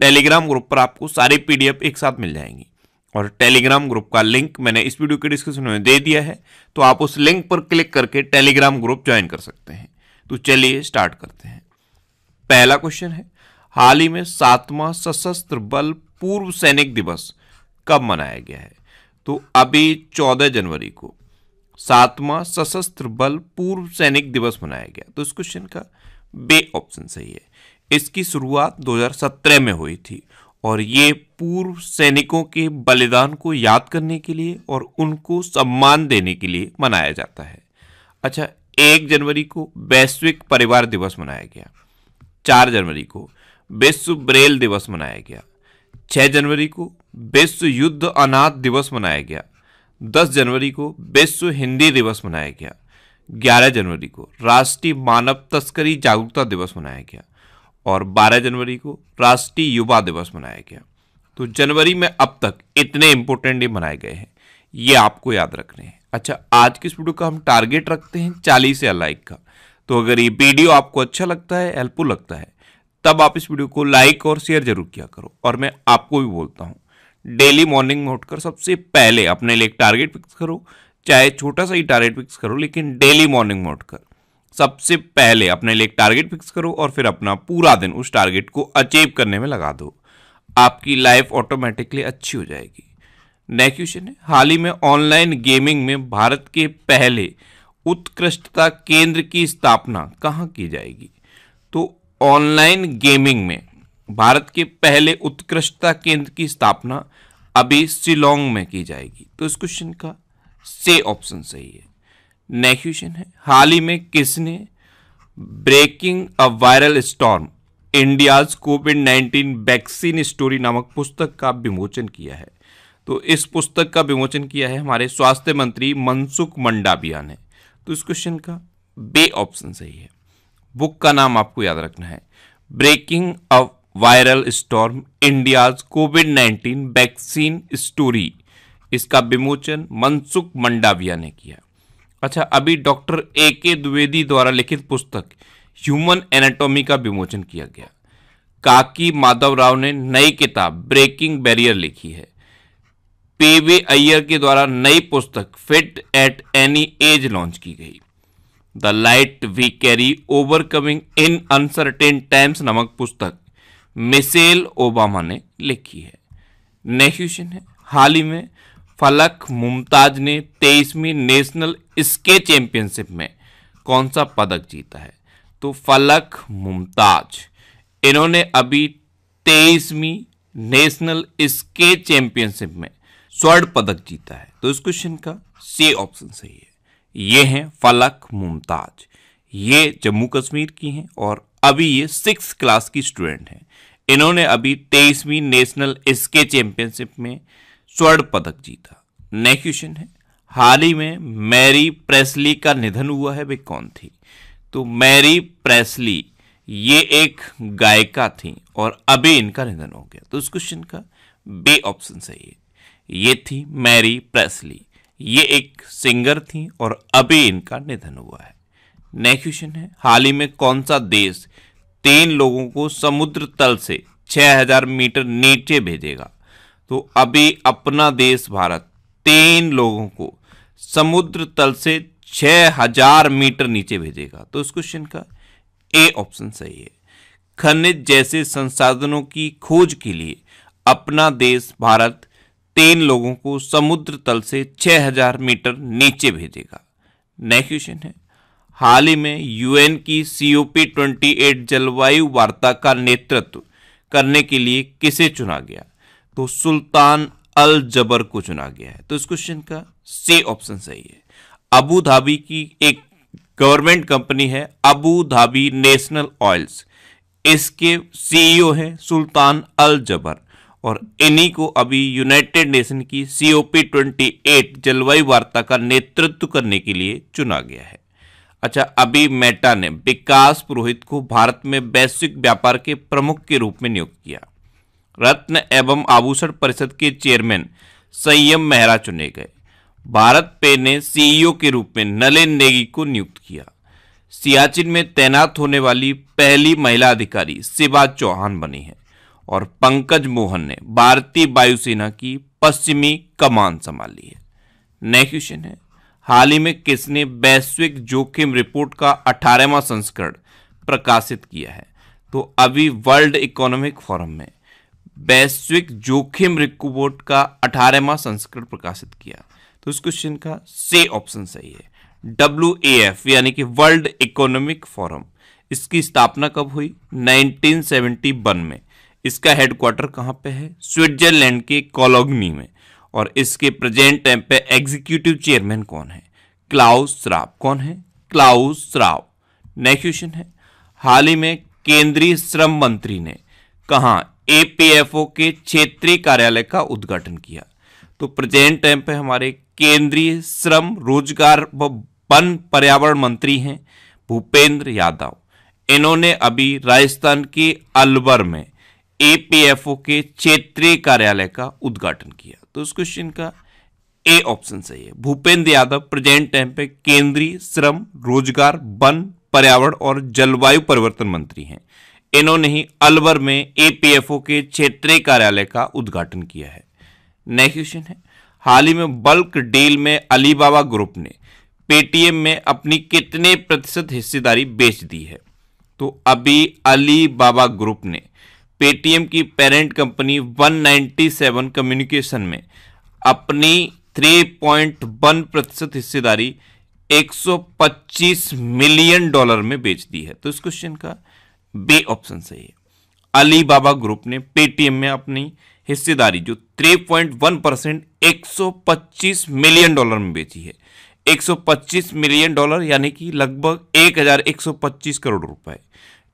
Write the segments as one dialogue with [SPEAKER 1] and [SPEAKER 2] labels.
[SPEAKER 1] Telegram group पर आपको सारे पीडीएफ एक साथ मिल जाएंगी और टेलीग्राम ग्रुप का लिंक मैंने इस वीडियो के डिस्क्रिप्शन में दे दिया है तो आप उस लिंक पर क्लिक करके टेलीग्राम ग्रुप ज्वाइन कर सकते हैं तो चलिए स्टार्ट करते हैं पहला क्वेश्चन है हाल ही में सातवां सशस्त्र बल पूर्व सैनिक दिवस कब मनाया गया है तो अभी चौदह जनवरी को सातवां सशस्त्र बल पूर्व सैनिक दिवस मनाया गया तो इस क्वेश्चन का बे ऑप्शन सही है इसकी शुरुआत 2017 में हुई थी और ये पूर्व सैनिकों के बलिदान को याद करने के लिए और उनको सम्मान देने के लिए मनाया जाता है अच्छा एक जनवरी को वैश्विक परिवार दिवस मनाया गया चार जनवरी को विश्व ब्रेल दिवस मनाया गया छः जनवरी को विश्व युद्ध अनाथ दिवस मनाया गया दस जनवरी को विश्व हिंदी दिवस मनाया गया ग्यारह जनवरी को राष्ट्रीय मानव तस्करी जागरूकता दिवस मनाया गया और 12 जनवरी को राष्ट्रीय युवा दिवस मनाया गया तो जनवरी में अब तक इतने इंपॉर्टेंट डे मनाए गए हैं ये आपको याद रखने हैं अच्छा आज की इस वीडियो का हम टारगेट रखते हैं चालीस या लाइक का तो अगर ये वीडियो आपको अच्छा लगता है हेल्पफुल लगता है तब आप इस वीडियो को लाइक और शेयर जरूर किया करो और मैं आपको भी बोलता हूँ डेली मॉर्निंग में उठकर सबसे पहले अपने लिए एक टारगेट फिक्स करो चाहे छोटा सा ही टारगेट फिक्स करो लेकिन डेली मॉर्निंग में उठकर सबसे पहले अपने लिए एक टारगेट फिक्स करो और फिर अपना पूरा दिन उस टारगेट को अचीव करने में लगा दो आपकी लाइफ ऑटोमेटिकली अच्छी हो जाएगी नेक्स्ट क्वेश्चन है हाल ही में ऑनलाइन गेमिंग में भारत के पहले उत्कृष्टता केंद्र की स्थापना कहाँ की जाएगी तो ऑनलाइन गेमिंग में भारत के पहले उत्कृष्टता केंद्र की स्थापना अभी शिलोंग में की जाएगी तो इस क्वेश्चन का से ऑप्शन सही है नेक्स्ट क्वेश्चन है हाल ही में किसने breaking a viral storm India's COVID nineteen vaccine story नामक पुस्तक का विमोचन किया है तो इस पुस्तक का विमोचन किया है हमारे स्वास्थ्य मंत्री मनसुख मंडाबिया ने तो इस क्वेश्चन का बे ऑप्शन सही है बुक का नाम आपको याद रखना है breaking a viral storm India's COVID nineteen vaccine story इसका विमोचन मनसुख मंडाविया ने किया अच्छा अभी डॉक्टर ए के द्विवेदी द्वारा लिखित पुस्तक ह्यूमन एनाटॉमी का विमोचन किया गया काकी माधव राव ने नई किताब ब्रेकिंग बैरियर लिखी है पेवे अय्यर के द्वारा नई पुस्तक fit at any age launch की गई the light we carry overcoming in uncertain times नामक पुस्तक मिसेल ओबामा ने लिखी है नेक्स्ट क्वेश्चन है हाल ही में फलक मुमताज ने तेईसवीं नेशनल स्के चैंपियनशिप में कौन सा पदक जीता है तो फलक मुमताज इन्होंने अभी तेईसवीं नेशनल स्के चैंपियनशिप में स्वर्ण पदक जीता है तो इस क्वेश्चन का सी ऑप्शन सही है ये हैं फलक मुमताज ये जम्मू कश्मीर की हैं और अभी ये सिक्स क्लास की स्टूडेंट हैं इन्होंने अभी तेईसवीं नेशनल स्के चैंपियनशिप में स्वर्ण पदक जीता नेक्स्ट क्वेश्चन है हाल ही में मैरी प्रेसली का निधन हुआ है वे कौन थी तो मैरी प्रेसली ये एक गायिका थी और अभी इनका निधन हो गया तो उस क्वेश्चन का बे ऑप्शन सही है ये थी मैरी प्रेसली ये एक सिंगर थी और अभी इनका निधन हुआ है नेक्स्ट क्वेश्चन है हाल ही में कौन सा देश तीन लोगों को समुद्र तल से 6000 मीटर नीचे भेजेगा तो अभी अपना देश भारत तीन लोगों को समुद्र तल से छ हजार मीटर नीचे भेजेगा तो इस क्वेश्चन का ए ऑप्शन सही है खनिज जैसे संसाधनों की खोज के लिए अपना देश भारत तीन लोगों को समुद्र तल से 6000 मीटर नीचे भेजेगा नेक्स्ट क्वेश्चन है हाल ही में यूएन की सीओपी 28 जलवायु वार्ता का नेतृत्व करने के लिए किसे चुना गया तो सुल्तान अल जबर को चुना गया है तो इस क्वेश्चन का सी ऑप्शन सही है अबू धाबी की एक गवर्नमेंट कंपनी है अबू धाबी नेशनल ऑयल्स इसके सीईओ e हैं सुल्तान अल जबर और इन्हीं को अभी यूनाइटेड नेशन की सीओपी ट्वेंटी एट जलवायु वार्ता का नेतृत्व करने के लिए चुना गया है अच्छा अभी मेटा ने विकास पुरोहित को भारत में वैश्विक व्यापार के प्रमुख के रूप में नियुक्त किया रत्न एवं आभूषण परिषद के चेयरमैन संयम मेहरा चुने गए भारत पे ने सीईओ के रूप में नलिन नेगी को नियुक्त किया सियाचिन में तैनात होने वाली पहली महिला अधिकारी शिवा चौहान बनी है और पंकज मोहन ने भारतीय वायुसेना की पश्चिमी कमान संभाली है नेक्स्ट क्वेश्चन है हाल ही में किसने वैश्विक जोखिम रिपोर्ट का अठारहवा संस्करण प्रकाशित किया है तो अभी वर्ल्ड इकोनॉमिक फोरम में वैश्विक जोखिम रिपोर्ट का अठारहवा संस्करण प्रकाशित किया तो इस क्वेश्चन का से ऑप्शन सही है डब्ल्यू यानी कि वर्ल्ड इकोनॉमिक फोरम इसकी स्थापना कब हुई 1971 में इसका हेडक्वार्टर कहाँ पे है स्विट्जरलैंड के कॉलोगनी में और इसके प्रेजेंट टाइम पे एग्जीक्यूटिव चेयरमैन कौन है क्लाउस श्राव कौन है क्लाउस श्राव नेक्स्ट क्वेश्चन है हाल ही में केंद्रीय श्रम मंत्री ने कहा एपीएफओ के क्षेत्रीय कार्यालय का उद्घाटन किया तो प्रेजेंट टाइम पे हमारे केंद्रीय श्रम रोजगार व वन पर्यावरण मंत्री हैं भूपेंद्र यादव इन्होंने अभी राजस्थान के अलवर में एपीएफओ के क्षेत्रीय कार्यालय का उद्घाटन किया तो इस क्वेश्चन का ए ऑप्शन सही है भूपेंद्र यादव प्रेजेंट टाइम पे केंद्रीय श्रम रोजगार वन पर्यावरण और जलवायु परिवर्तन मंत्री हैं इन्होंने ही अलवर में एपीएफओ के क्षेत्रीय कार्यालय का उद्घाटन किया है नेक्स्ट क्वेश्चन है हाल ही में बल्क डील में अलीबाबा ग्रुप ने पेटीएम में अपनी कितने प्रतिशत हिस्सेदारी बेच दी है तो अभी अलीबाबा ग्रुप ने पेटीएम की पेरेंट कंपनी 197 कम्युनिकेशन में अपनी 3.1 प्रतिशत हिस्सेदारी 125 मिलियन डॉलर में बेच दी है तो इस क्वेश्चन का बे ऑप्शन सही है अली बाबा ग्रुप ने पेटीएम में अपनी हिस्सेदारी जो 3.1 परसेंट एक मिलियन डॉलर में बेची है 125 मिलियन डॉलर यानी कि लगभग 1125 करोड़ रुपए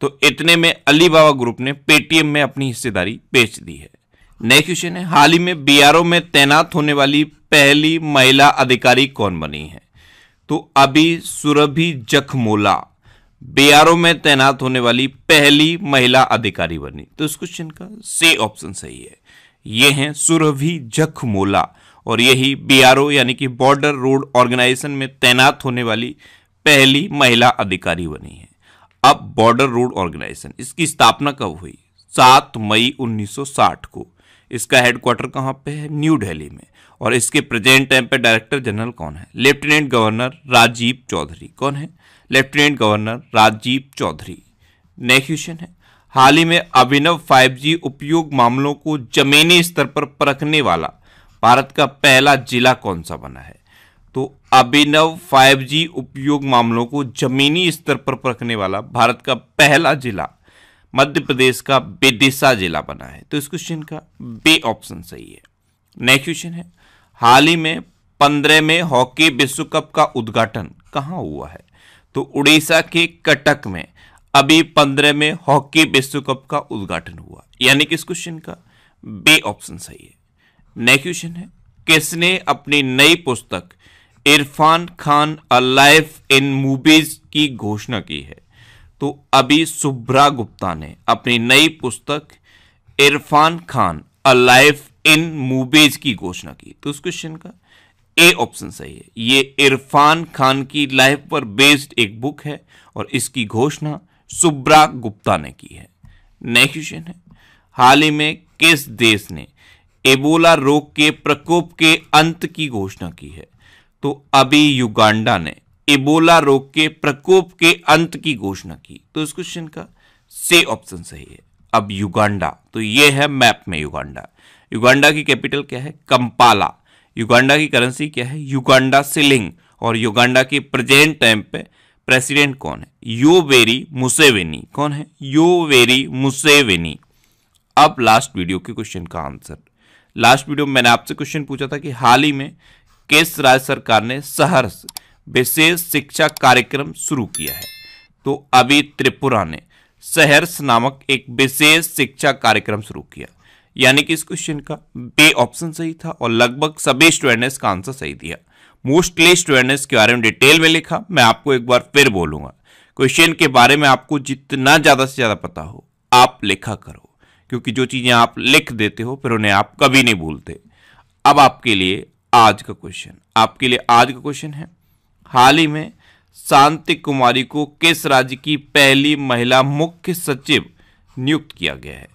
[SPEAKER 1] तो इतने में अली बाबा ग्रुप ने पेटीएम में अपनी हिस्सेदारी बेच दी है नेक्स्ट क्वेश्चन है हाल ही में बीआरओ में तैनात होने वाली पहली महिला अधिकारी कौन बनी है तो अभी सुरभि जखमोला बीआरओ में तैनात होने वाली पहली महिला अधिकारी बनी तो इस क्वेश्चन का से ऑप्शन सही है यह है सुरभि जखमोला और यही बीआरओ यानी कि बॉर्डर रोड ऑर्गेनाइजेशन में तैनात होने वाली पहली महिला अधिकारी बनी है अब बॉर्डर रोड ऑर्गेनाइजेशन इसकी स्थापना कब हुई सात मई 1960 को इसका हेडक्वार्टर कहां पे है न्यू दिल्ली में और इसके प्रेजेंट टाइम पे डायरेक्टर जनरल कौन है लेफ्टिनेंट गवर्नर राजीव चौधरी कौन है lieutenant governor Rajeev Chaudhary next question है हाल ही में अभिनव 5G उपयोग मामलों को जमीनी स्तर पर परखने वाला भारत का पहला जिला कौन सा बना है तो अभिनव 5G उपयोग मामलों को जमीनी स्तर पर परखने वाला भारत का पहला जिला मध्य प्रदेश का बेदिशा जिला बना है तो इस क्वेश्चन का बे ऑप्शन सही है नेक्स्ट क्वेश्चन है हाल ही में पंद्रह में हॉकी विश्व कप का उद्घाटन कहाँ हुआ है तो उड़ीसा के कटक में अभी पंद्रह में हॉकी विश्व कप का उद्घाटन हुआ यानी कि इस क्वेश्चन का बे ऑप्शन सही है नेक्स्ट क्वेश्चन है किसने अपनी नई पुस्तक Irrfan Khan a life in movies की घोषणा की है तो अभी सुभ्रा गुप्ता ने अपनी नई पुस्तक Irrfan Khan a life in movies की घोषणा की तो उस क्वेश्चन का ए ऑप्शन सही है ये इरफान खान की लाइफ पर बेस्ड एक बुक है और इसकी घोषणा सुब्रा गुप्ता ने की है नेक्स्ट क्वेश्चन है हाल ही में किस देश ने एबोला रोग के प्रकोप के अंत की घोषणा की है तो अभी युगांडा ने एबोला रोग के प्रकोप के अंत की घोषणा की तो इस क्वेश्चन का से ऑप्शन सही है अब युगांडा तो ये है मैप में युगांडा युगांडा की कैपिटल क्या है कंपाला युगांडा की करेंसी क्या है युगांडा सिलिंग और युगांडा के प्रेजेंट टाइम पे प्रेसिडेंट कौन है योवेरी मुसेवेनी कौन है योवेरी मुसेवेनी अब लास्ट वीडियो के क्वेश्चन का आंसर लास्ट वीडियो में मैंने आपसे क्वेश्चन पूछा था कि हाल ही में किस राज्य सरकार ने सहर्ष विशेष शिक्षा कार्यक्रम शुरू किया है तो अभी त्रिपुरा ने सहर्ष नामक एक विशेष शिक्षा कार्यक्रम शुरू किया यानी कि इस क्वेश्चन का बे ऑप्शन सही था और लगभग सभी स्टूडेंट का आंसर सही दिया मोस्टली स्टूडेंट्स के बारे में डिटेल में लिखा मैं आपको एक बार फिर बोलूंगा क्वेश्चन के बारे में आपको जितना ज़्यादा से ज़्यादा पता हो आप लिखा करो क्योंकि जो चीज़ें आप लिख देते हो फिर उन्हें आप कभी नहीं भूलते अब आपके लिए आज का क्वेश्चन आपके लिए आज का क्वेश्चन है हाल ही में शांति कुमारी को किस राज्य की पहली महिला मुख्य सचिव नियुक्त किया गया है